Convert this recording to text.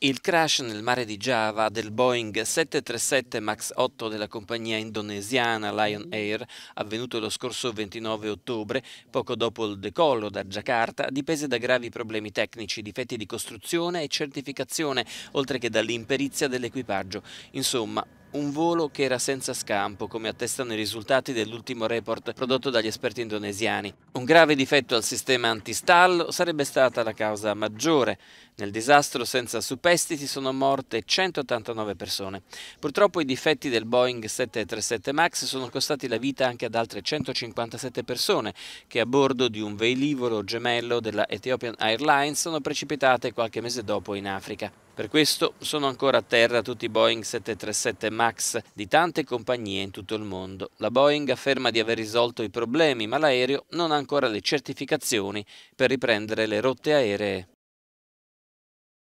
Il crash nel mare di Java del Boeing 737 MAX 8 della compagnia indonesiana Lion Air, avvenuto lo scorso 29 ottobre, poco dopo il decollo da Jakarta, dipese da gravi problemi tecnici, difetti di costruzione e certificazione, oltre che dall'imperizia dell'equipaggio. Insomma, un volo che era senza scampo, come attestano i risultati dell'ultimo report prodotto dagli esperti indonesiani. Un grave difetto al sistema antistallo sarebbe stata la causa maggiore. Nel disastro senza superstiti sono morte 189 persone. Purtroppo i difetti del Boeing 737 MAX sono costati la vita anche ad altre 157 persone che a bordo di un velivolo gemello della Ethiopian Airlines sono precipitate qualche mese dopo in Africa. Per questo sono ancora a terra tutti i Boeing 737 MAX di tante compagnie in tutto il mondo. La Boeing afferma di aver risolto i problemi, ma l'aereo non ha ancora le certificazioni per riprendere le rotte aeree.